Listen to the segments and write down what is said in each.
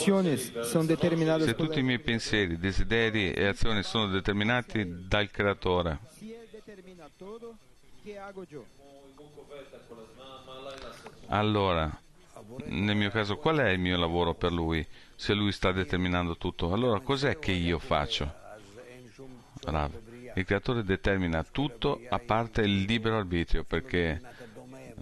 Se tutti i miei pensieri, desideri e azioni sono determinati dal Creatore, allora, nel mio caso, qual è il mio lavoro per Lui? Se Lui sta determinando tutto, allora cos'è che io faccio? Rav. Il creatore determina tutto a parte il libero arbitrio, perché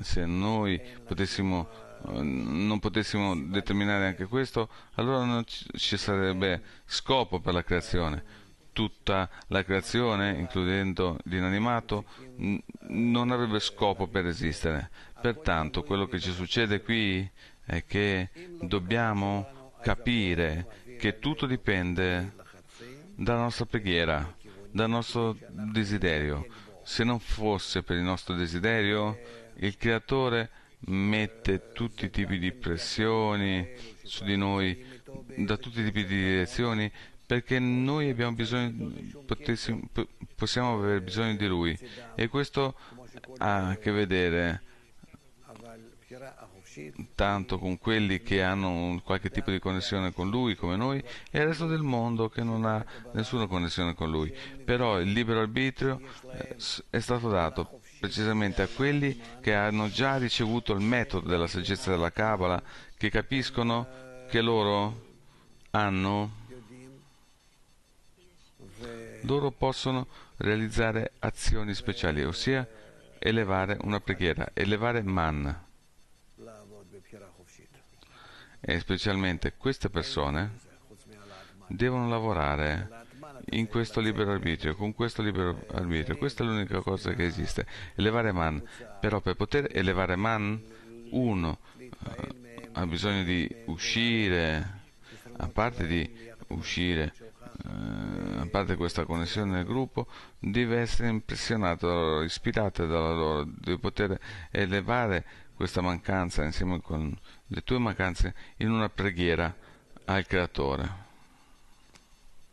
se noi potessimo non potessimo determinare anche questo, allora non ci sarebbe scopo per la creazione. Tutta la creazione, includendo l'inanimato, non avrebbe scopo per esistere. Pertanto quello che ci succede qui è che dobbiamo capire che tutto dipende dalla nostra preghiera, dal nostro desiderio. Se non fosse per il nostro desiderio, il Creatore mette tutti i tipi di pressioni su di noi da tutti i tipi di direzioni perché noi abbiamo bisogno, potessi, possiamo avere bisogno di Lui e questo ha a che vedere tanto con quelli che hanno qualche tipo di connessione con lui come noi e il resto del mondo che non ha nessuna connessione con lui. Però il libero arbitrio eh, è stato dato precisamente a quelli che hanno già ricevuto il metodo della saggezza della Kabbalah, che capiscono che loro hanno loro possono realizzare azioni speciali, ossia elevare una preghiera, elevare manna e specialmente queste persone devono lavorare in questo libero arbitrio, con questo libero arbitrio. Questa è l'unica cosa che esiste. Elevare man. Però per poter elevare man, uno eh, ha bisogno di uscire, a parte di uscire. Eh, parte di questa connessione nel gruppo deve essere impressionato dalla loro, ispirato dalla loro, deve poter elevare questa mancanza insieme con le tue mancanze in una preghiera al creatore.